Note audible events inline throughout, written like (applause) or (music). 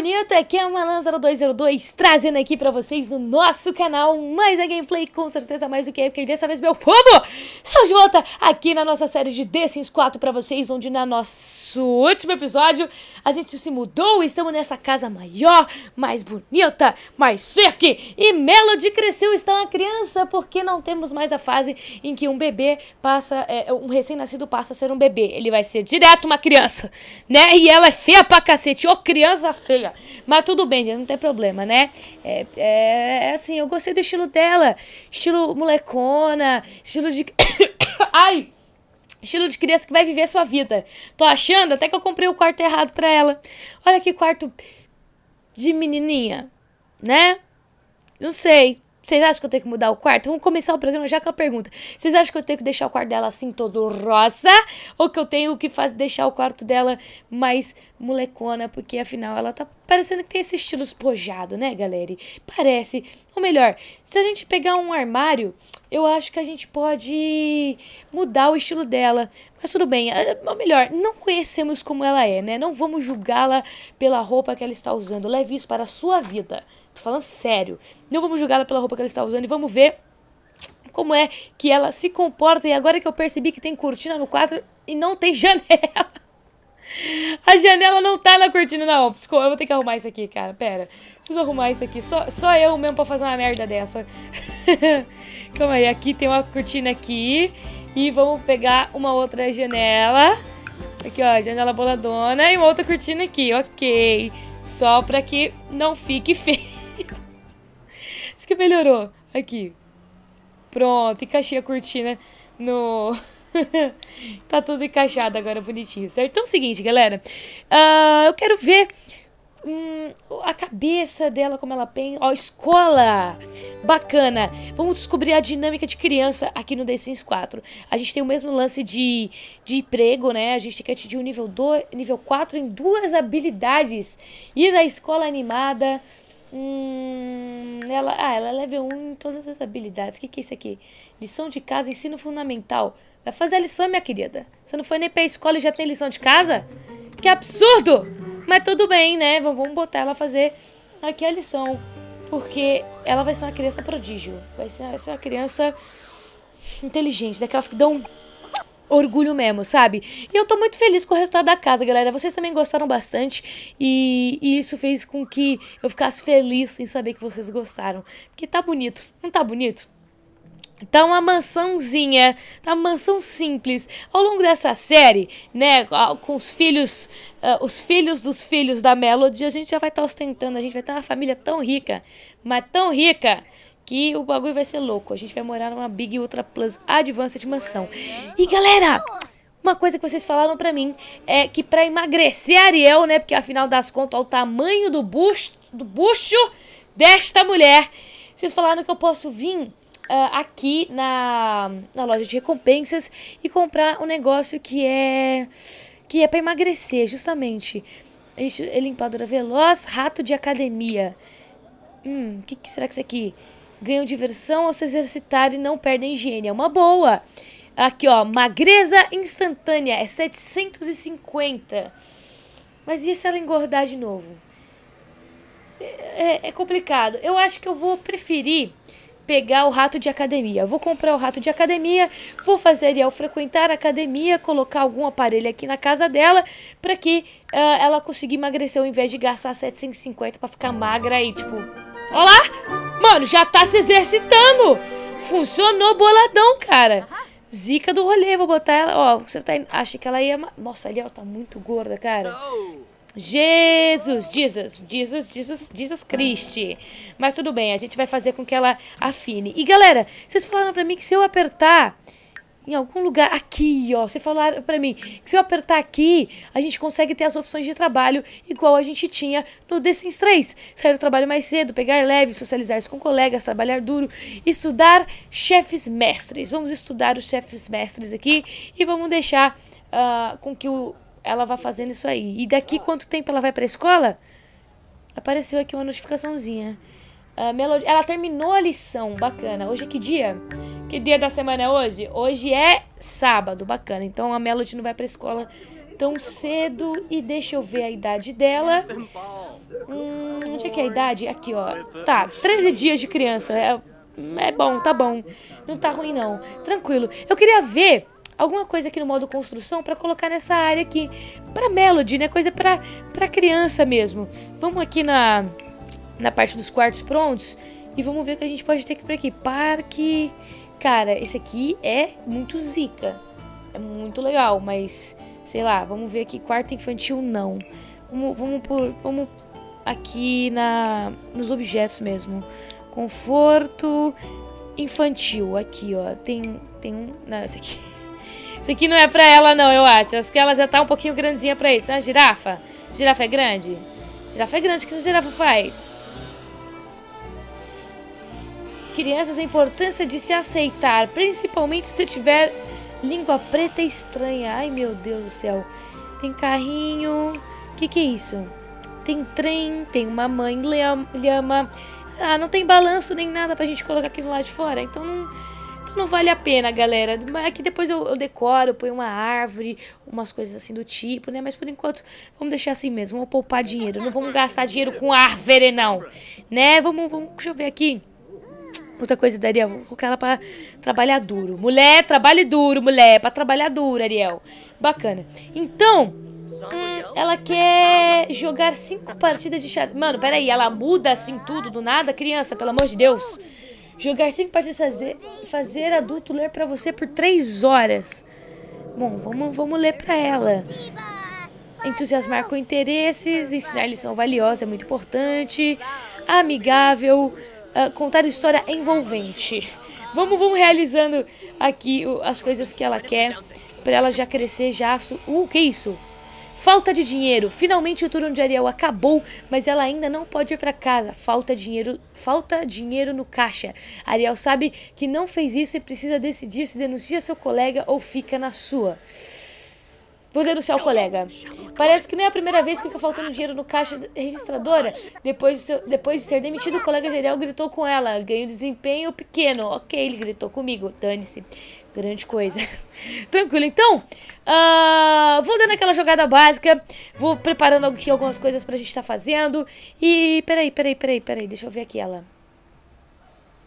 bonito, aqui é, é a Malan0202 trazendo aqui pra vocês no nosso canal mais a gameplay, com certeza mais do que é, porque dessa vez, meu povo, estamos de volta aqui na nossa série de The Sims 4 pra vocês, onde na nosso último episódio a gente se mudou e estamos nessa casa maior, mais bonita, mais chique e Melody cresceu, está uma criança, porque não temos mais a fase em que um bebê passa, é, um recém-nascido passa a ser um bebê, ele vai ser direto uma criança, né? E ela é feia pra cacete, ô criança feia. Mas tudo bem, gente, não tem problema, né? É, é, é assim, eu gostei do estilo dela. Estilo molecona, estilo de. (coughs) Ai! Estilo de criança que vai viver a sua vida. Tô achando até que eu comprei o quarto errado pra ela. Olha que quarto de menininha, né? Não sei. Vocês acham que eu tenho que mudar o quarto? Vamos começar o programa já com a pergunta. Vocês acham que eu tenho que deixar o quarto dela assim todo rosa? Ou que eu tenho que fazer deixar o quarto dela mais molecona? Porque afinal ela tá parecendo que tem esse estilo espojado, né, galera? Parece. Ou melhor, se a gente pegar um armário, eu acho que a gente pode mudar o estilo dela. Mas tudo bem, eh, ou melhor, não conhecemos como ela é, né? Não vamos julgá-la pela roupa que ela está usando. Leve isso para a sua vida. Tô falando sério. Não vamos julgá-la pela roupa que ela está usando e vamos ver como é que ela se comporta. E agora que eu percebi que tem cortina no quadro e não tem (laughs) janela. A janela não tá na cortina, não. Desculpa, eu vou ter que arrumar isso aqui, cara. Pera. Preciso arrumar isso aqui. Só, só eu mesmo pra fazer uma merda dessa. (laughs) Calma aí. Aqui tem uma cortina aqui. E vamos pegar uma outra janela. Aqui, ó. Janela boladona. E uma outra cortina aqui. Ok. Só pra que não fique (laughs) feio que melhorou. Aqui. Pronto, encaixei a cortina né? no... (laughs) tá tudo encaixado agora, bonitinho, certo? Então é o seguinte, galera. Uh, eu quero ver... Hum, a cabeça dela, como ela pensa. Ó, oh, escola! Bacana! Vamos descobrir a dinâmica de criança aqui no The Sims 4. A gente tem o mesmo lance de, de emprego, né? A gente tem que atingir o nível, do, nível 4 em duas habilidades. Ir à escola animada Hum, ela, ah, ela é level 1 em todas as habilidades. O que, que é isso aqui? Lição de casa, ensino fundamental. Vai fazer a lição, minha querida. Você não foi nem pra escola e já tem lição de casa? Que absurdo! Mas tudo bem, né? Vamos botar ela fazer aqui a lição. Porque ela vai ser uma criança prodígio. Vai ser, vai ser uma criança inteligente, daquelas que dão orgulho mesmo, sabe? E eu tô muito feliz com o resultado da casa, galera. Vocês também gostaram bastante e, e, isso fez com que eu ficasse feliz em saber que vocês gostaram. Porque tá bonito, não tá bonito? Tá uma mansãozinha, tá uma mansão simples. Ao longo dessa série, né, com os filhos, uh, os filhos dos filhos da Melody, a gente já vai estar tá ostentando, a gente vai ter tá uma família tão rica, mas tão rica, que o bagulho vai ser louco. A gente vai morar numa Big Ultra Plus Advanced Mansão. E galera, uma coisa que vocês falaram pra mim é que pra emagrecer a Ariel, né? Porque afinal das contas, olha o tamanho do bucho, do bucho desta mulher. Vocês falaram que eu posso vir Uh, aqui na, na loja de recompensas e comprar um negócio que é que é para emagrecer, justamente. É limpadora veloz, rato de academia. Hum, o que, que será que isso aqui? ganham diversão ao se exercitar e não perdem higiene. É uma boa. Aqui, ó, magreza instantânea é 750. Mas e se ela engordar de novo? É, é, é, complicado. Eu acho que eu vou preferir pegar o rato de academia. vou comprar o rato de academia, vou fazer Ariel frequentar a academia, colocar algum aparelho aqui na casa dela para que uh, ela consiga emagrecer ao invés de gastar 750 para ficar magra e tipo, olá! Mano, já tá se exercitando. Funcionou boladão, cara. Zica do rolê, vou botar ela. Ó, você tá. Achei que ela ia. Nossa, ali ela tá muito gorda, cara. Jesus, Jesus, Jesus, Jesus, Jesus Christ. Mas tudo bem, a gente vai fazer com que ela afine. E galera, vocês falaram pra mim que se eu apertar em algum lugar aqui, ó. Você falar para mim que se eu apertar aqui, a gente consegue ter as opções de trabalho igual a gente tinha no The Sims 3. Sair do trabalho mais cedo, pegar leve, socializar-se com colegas, trabalhar duro, estudar chefes mestres. Vamos estudar os chefes mestres aqui e vamos deixar uh, com que o, ela vá fazendo isso aí. E daqui quanto tempo ela vai para a escola? Apareceu aqui uma notificaçãozinha. Uh, melodia. Ela terminou a lição, bacana. Hoje é que dia? Que dia da semana é hoje? Hoje é sábado, bacana. Então a Melody não vai pra escola tão cedo. E deixa eu ver a idade dela. Hum, onde é que é a idade? Aqui, ó. Tá, 13 dias de criança. É, é bom, tá bom. Não tá ruim, não. Tranquilo. Eu queria ver alguma coisa aqui no modo construção para colocar nessa área aqui. Pra Melody, né? Coisa pra, pra criança mesmo. Vamos aqui na na parte dos quartos prontos. E vamos ver o que a gente pode ter aqui por aqui. Parque. Cara, esse aqui é muito zica. É muito legal, mas sei lá, vamos ver aqui. Quarto infantil, não. Vamos, vamos por. Vamos aqui na, nos objetos mesmo. Conforto infantil. Aqui, ó. Tem, tem um. Não, esse aqui. (laughs) Esse aqui não é pra ela, não, eu acho. Acho que ela já tá um pouquinho grandinha pra isso. a ah, girafa? Girafa é grande? Girafa é grande. O que essa girafa faz? crianças a importância de se aceitar, principalmente se tiver língua preta estranha. Ai, meu Deus do céu. Tem carrinho. O que, que é isso? Tem trem, tem uma mãe lhama. Ah, não tem balanço nem nada pra gente colocar aqui no lado de fora. Então não, então não vale a pena, galera. Aqui depois eu, eu decoro, eu ponho uma árvore, umas coisas assim do tipo, né? Mas por enquanto, vamos deixar assim mesmo. Vamos poupar dinheiro. Não vamos gastar dinheiro com árvore, não. Né? Vamos, vamos, deixa eu ver aqui. Outra coisa da Ariel, vou colocar ela pra trabalhar duro. Mulher, trabalhe duro, mulher, pra trabalhar duro, Ariel. Bacana. Então, hum, ela quer jogar cinco partidas de xadrez. Mano, peraí, ela muda assim tudo do nada? Criança, pelo amor de Deus. Jogar cinco partidas de fazer, fazer adulto ler pra você por três horas. Bom, vamos, vamos ler pra ela. Entusiasmar com interesses, ensinar lição valiosa é muito importante. Amigável uh, contar história envolvente. Vamos, vamos realizando aqui as coisas que ela quer para ela já crescer, já... Uh, que é isso? Falta de dinheiro. Finalmente o turno de Ariel acabou, mas ela ainda não pode ir para casa. Falta dinheiro, falta dinheiro no caixa. Ariel sabe que não fez isso e precisa decidir se denuncia seu colega ou fica na sua. Vou denunciar o colega. Parece que não é a primeira vez que fica faltando dinheiro no caixa registradora. Depois de, ser, depois de ser demitido, o colega geral gritou com ela. Ganhou desempenho pequeno. Ok, ele gritou comigo. Dane-se. Grande coisa. (laughs) Tranquilo, então. Uh, vou dando aquela jogada básica. Vou preparando aqui algumas coisas pra gente estar tá fazendo. E peraí, peraí, peraí, peraí. Deixa eu ver aqui ela.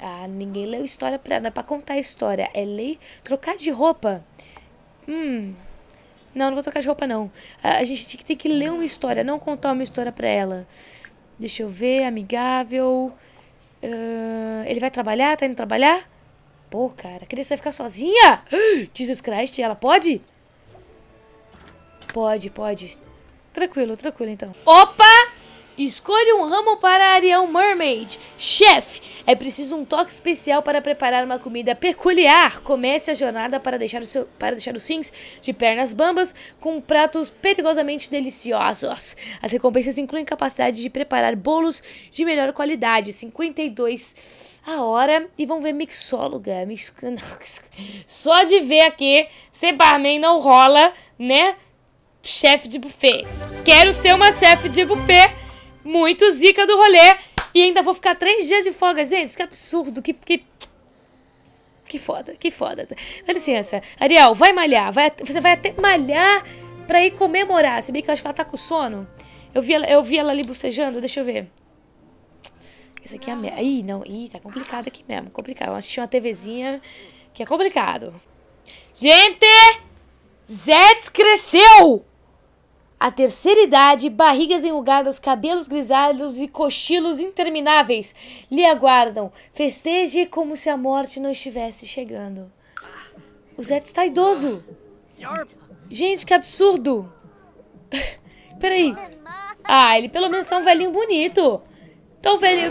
Ah, ninguém leu história pra. Não é pra contar a história. É lei. Trocar de roupa. Hum. Não, não vou trocar de roupa, não. A gente tem que ler uma história, não contar uma história pra ela. Deixa eu ver, amigável. Uh, ele vai trabalhar? Tá indo trabalhar? Pô, cara, a criança vai ficar sozinha? (gasps) Jesus Christ, ela pode? Pode, pode. Tranquilo, tranquilo, então. Opa! Escolha um ramo para Arião Ariel Mermaid. Chefe, é preciso um toque especial para preparar uma comida peculiar. Comece a jornada para deixar, o seu, para deixar os sims de pernas bambas com pratos perigosamente deliciosos. As recompensas incluem capacidade de preparar bolos de melhor qualidade, 52 a hora, e vão ver mixóloga. Mix... (laughs) Só de ver aqui, ser barman não rola, né? Chefe de buffet. Quero ser uma chefe de buffet muito zica do rolê. E ainda vou ficar três dias de folga, gente. Que absurdo, que... que... Que foda, que foda. Dá licença. Ariel, vai malhar. Vai, você vai até malhar pra ir comemorar. Se bem que eu acho que ela tá com sono. Eu vi ela, eu vi ela ali bocejando, deixa eu ver. Isso aqui é a merda. Ih, não. Ih, tá complicado aqui mesmo. Complicado. Eu assisti uma TVzinha que é complicado. Gente! Zets cresceu! A terceira idade, barrigas enrugadas, cabelos grisalhos e cochilos intermináveis lhe aguardam. Festeje como se a morte não estivesse chegando. O Zé está idoso. Gente, que absurdo. (laughs) Peraí. Ah, ele pelo menos tá um velhinho bonito. Tão tá velho... Ah,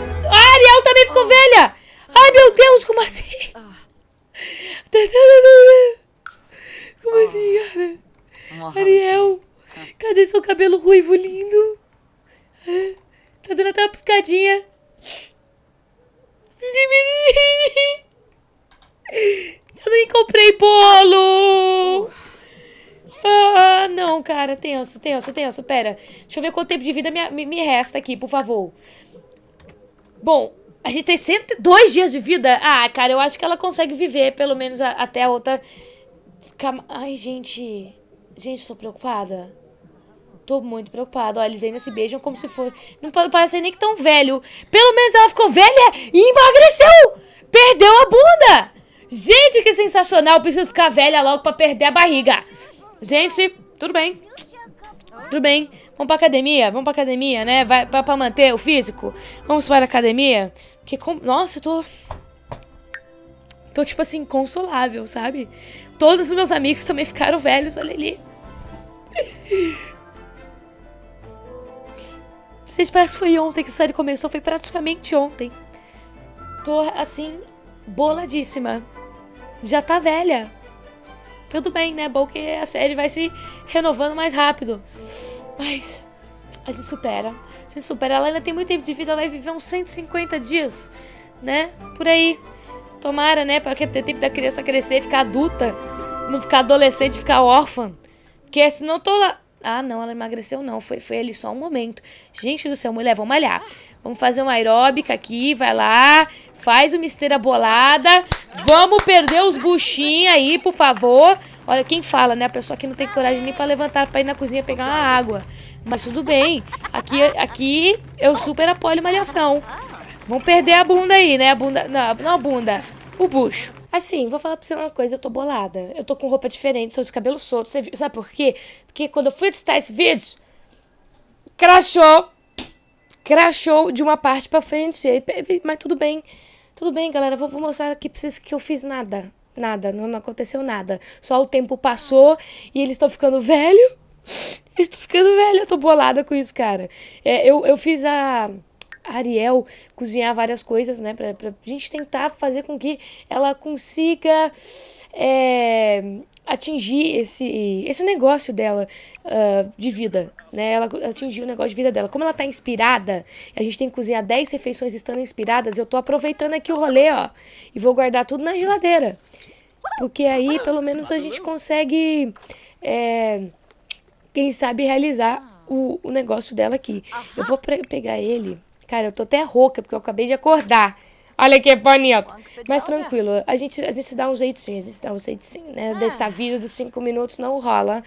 Ariel também ficou velha! Ai, meu Deus, como assim? Ah. (laughs) Como assim, cara? Ariel... Cadê seu cabelo ruivo lindo? Tá dando até uma piscadinha. Eu nem comprei bolo! Ah, não, cara, tenso, tenso, tenso. Pera, deixa eu ver quanto tempo de vida me, me resta aqui, por favor. Bom, a gente tem 102 dias de vida? Ah, cara, eu acho que ela consegue viver, pelo menos a, até a outra. Ai, gente. Gente, tô preocupada. Tô muito preocupado. Olha, eles ainda se beijam como se fosse. Não parece nem que tão velho. Pelo menos ela ficou velha e emagreceu! Perdeu a bunda! Gente, que sensacional! Preciso ficar velha logo pra perder a barriga. Gente, tudo bem. Tudo bem. Vamos pra academia? Vamos pra academia, né? Vai, vai pra manter o físico? Vamos para a academia? Porque, com... nossa, eu tô... Tô, tipo assim, inconsolável, sabe? Todos os meus amigos também ficaram velhos, olha ali. Vocês parecem que foi ontem que a série começou, foi praticamente ontem. Tô, assim, boladíssima. Já tá velha. Tudo bem, né? Bom que a série vai se renovando mais rápido. Mas a gente supera. A gente supera. Ela ainda tem muito tempo de vida, ela vai viver uns 150 dias, né? Por aí. Tomara, né? Pra que ter tempo da criança crescer, ficar adulta, não ficar adolescente, ficar órfã. Porque senão lá. Ah, não, ela emagreceu, não. Foi, foi ali só um momento. Gente do céu, mulher, vamos malhar. Vamos fazer uma aeróbica aqui, vai lá, faz uma esteira bolada. Vamos perder os buchinhos aí, por favor. Olha, quem fala, né? A pessoa que não tem coragem nem para levantar para ir na cozinha pegar uma água. Mas tudo bem. Aqui, aqui eu super apoio malhação. Vamos perder a bunda aí, né? A bunda. Não, não a bunda. O bucho. Assim, vou falar pra você uma coisa, eu tô bolada. Eu tô com roupa diferente, sou de cabelo solto. Você viu? Sabe por quê? Porque quando eu fui editar esse vídeo, crachou. Crachou de uma parte pra frente. Mas tudo bem. Tudo bem, galera. Vou, mostrar aqui pra vocês que eu fiz nada. Nada, não, não aconteceu nada. Só o tempo passou e eles estão ficando velho. Eles estão ficando velho. Eu tô bolada com isso, cara. É, eu, eu fiz a Ariel cozinhar várias coisas, né? Pra, pra gente tentar fazer com que ela consiga é, atingir esse, esse negócio dela uh, de vida, né? Ela atingir o negócio de vida dela. Como ela tá inspirada, a gente tem que cozinhar 10 refeições estando inspiradas, eu tô aproveitando aqui o rolê, ó, e vou guardar tudo na geladeira. Porque aí, pelo menos, a gente consegue, é, quem sabe, realizar o, o negócio dela aqui. Eu vou pegar ele Cara, eu tô até rouca porque eu acabei de acordar. Olha é que bonito. Mas tranquilo, a gente, a gente dá um jeitinho, a gente dá um jeitinho, né? Ah. Deixar vídeos de cinco minutos não rola.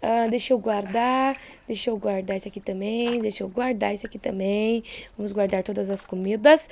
Ah, deixa eu guardar, deixa eu guardar isso aqui também, deixa eu guardar isso aqui também. Vamos guardar todas as comidas.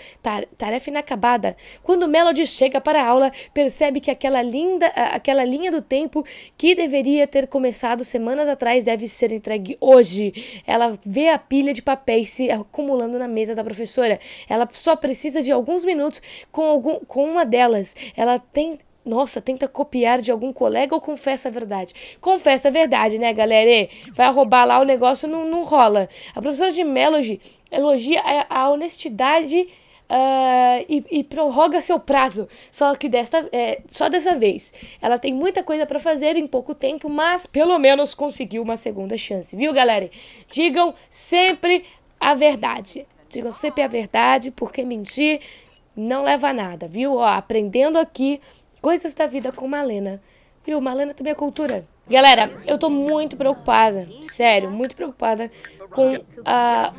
Tarefa inacabada. Quando Melody chega para a aula, percebe que aquela, linda, ah, aquela linha do tempo que deveria ter começado semanas atrás deve ser entregue hoje. Ela vê a pilha de papéis se acumulando na mesa da professora. Ela só precisa de alguns minutos com, algum, com uma delas. Ela tem nossa, tenta copiar de algum colega ou confessa a verdade? Confessa a verdade, né, galera? E vai roubar lá o negócio, não, não rola. A professora de Melody elogia a, a honestidade uh, e, e, prorroga seu prazo. Só que desta, é, só dessa vez. Ela tem muita coisa para fazer em pouco tempo, mas pelo menos conseguiu uma segunda chance, viu, galera? Digam sempre a verdade. Digam sempre a verdade, porque mentir não leva a nada, viu? Ó, aprendendo aqui Coisas da Vida com Malena. Viu, Malena também é cultura. Galera, eu tô muito preocupada, sério, muito preocupada com uh,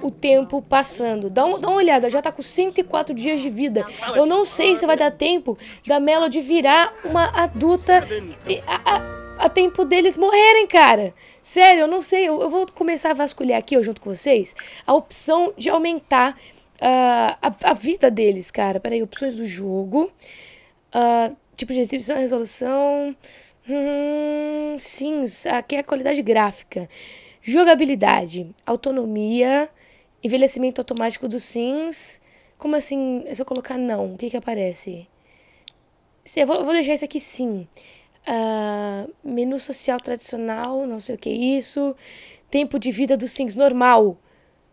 o tempo passando. Dá, um, dá uma olhada, já tá com 104 dias de vida. Eu não sei se vai dar tempo da Melody virar uma adulta e, a, a, a, tempo deles morrerem, cara. Sério, eu não sei. Eu, eu, vou começar a vasculhar aqui, ó, junto com vocês, a opção de aumentar uh, a, a, vida deles, cara. Peraí, opções do jogo. Uh, tipo de exibição, resolução. Hum, sim, aqui é a qualidade gráfica. Jogabilidade, autonomia, envelhecimento automático dos sims. Como assim? É só colocar não. O que que aparece? vou, eu vou deixar isso aqui sim. Uh, menu social tradicional, não sei o que é isso. Tempo de vida dos sims normal.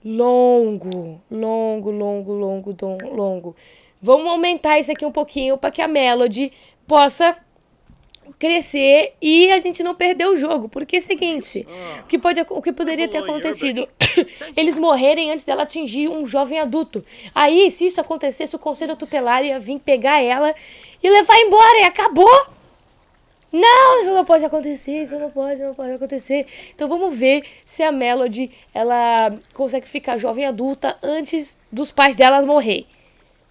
Longo, longo, longo, longo, longo. Vamos aumentar isso aqui um pouquinho para que a Melody possa crescer e a gente não perder o jogo. Porque é o seguinte, o que, pode, o que poderia ter é acontecido? (coughs) Eles morrerem antes dela atingir um jovem adulto. Aí, se isso acontecesse, o conselho tutelar ia vir pegar ela e levar embora, e acabou! Não, isso não pode acontecer, isso não pode, não pode acontecer. Então vamos ver se a Melody, ela consegue ficar jovem adulta antes dos pais dela morrer.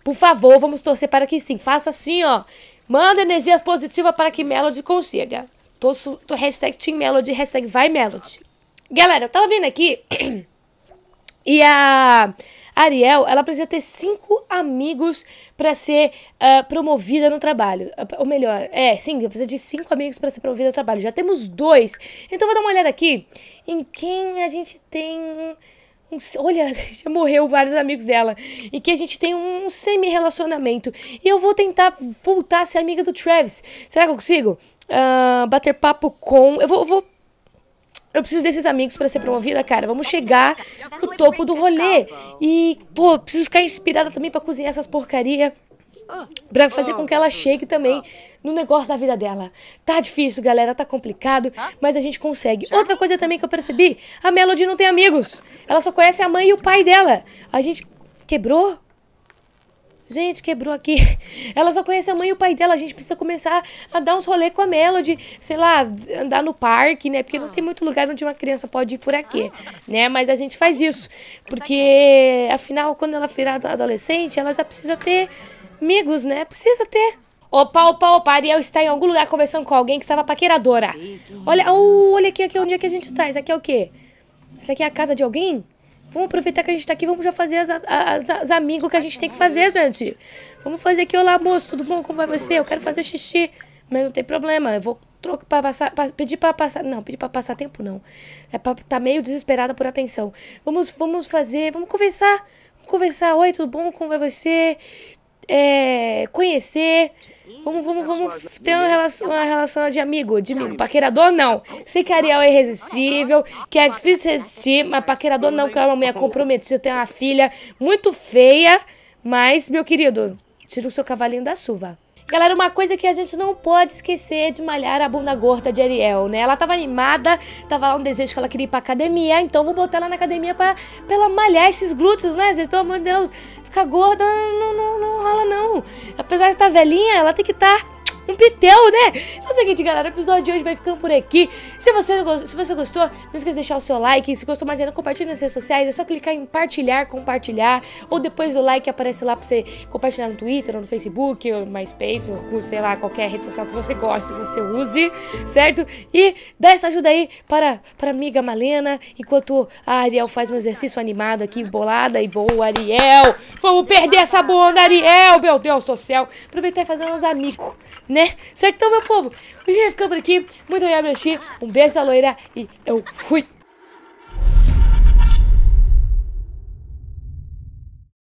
Por favor, vamos torcer para que sim. Faça assim, ó. Manda energias positivas para que Melody consiga. Tô, tô hashtag Team Melody, hashtag vai Melody. Galera, eu tava vendo aqui. (clears throat) e a Ariel, ela precisa ter cinco amigos para ser uh, promovida no trabalho. Ah, ou melhor, é, sim, precisa de cinco amigos para ser promovida no trabalho. Já temos dois. Então vou dar uma olhada aqui em quem a gente tem um, olha, (laughs) já morreu vários amigos dela. E que a gente tem um semi-relacionamento. E eu vou tentar voltar a ser amiga do Travis. Será que eu consigo? Uh, bater papo com. Eu vou, eu vou eu preciso desses amigos para ser promovida, cara. Vamos chegar no topo do rolê. E, pô, preciso ficar inspirada também para cozinhar essas porcaria para fazer com ah, que ela chegue também ah. no negócio da vida dela. Tá difícil, galera, tá complicado, tá? mas a gente consegue. Outra coisa também que eu percebi, a Melody não tem amigos. Ela só conhece a mãe e o pai dela. A gente quebrou Gente, quebrou aqui. (laughs) Ela só conhece a mãe e o pai dela. A gente precisa começar a dar uns rolê com a Melody. Sei lá, andar no parque, né? Porque não tem ah. muito lugar onde uma criança pode ir por aqui, né? Mas a gente faz isso. Porque, é afinal, quando ela virar adolescente, ela já precisa ter amigos, né? Precisa ter. Opa, opa, opa, Ariel está em algum lugar conversando com alguém que estava paqueradora. Olha, oh, olha aqui, aqui é onde é que a gente tá. Isso aqui é o quê? Isso aqui é a casa de alguém? Vamos aproveitar que a gente tá aqui, vamos já fazer as, as, as amigos que a gente tem que fazer, gente. Vamos fazer aqui, olá, moço, tudo bom? Como vai você? Eu quero fazer xixi. Mas não tem problema, eu vou troco passar, pra, pedir para passar, não, pedir para passar tempo não. É para tá meio desesperada por atenção. Vamos, vamos fazer, vamos conversar. Vamos conversar, oi, tudo bom? Como vai você? é, conhecer. Vamos, vamos, vamos ter uma relação, uma relação de amigo, de amigo. Paquerador não. Sei que Ariel é irresistível, que é difícil resistir, mas paquerador não, que é uma mulher comprometida, tem uma filha muito feia. Mas, meu querido, tira o seu cavalinho da chuva. Galera, uma coisa que a gente não pode esquecer de malhar a bunda gorda de Ariel, né? Ela tava animada, tava lá um desejo que ela queria ir pra academia, então vou botar ela na academia pra, pra ela malhar esses glúteos, né, gente? Pelo amor de Deus, ficar gorda não, não, não rola não. Apesar de estar tá velhinha, ela tem que estar tá um pitel, né? Então é o seguinte, galera, o episódio de hoje vai ficando por aqui. Se você, se você gostou, não esqueça de deixar o seu like. Se gostou mais ainda, compartilhe nas redes sociais. É só clicar em partilhar, compartilhar. Ou depois o like aparece lá pra você compartilhar no Twitter, ou no Facebook, ou no MySpace, ou sei lá, qualquer rede social que você goste, que você use, certo? E dá essa ajuda aí para, para amiga Malena, enquanto a Ariel faz um exercício animado aqui, bolada e boa, Ariel! Vamos perder essa boa, Ariel, meu Deus do céu! Aproveitar e fazer uns amigos, né? Certo, então, meu povo? Hoje ficando por aqui. Muito obrigado meu assistir. Um beijo da loira e eu fui!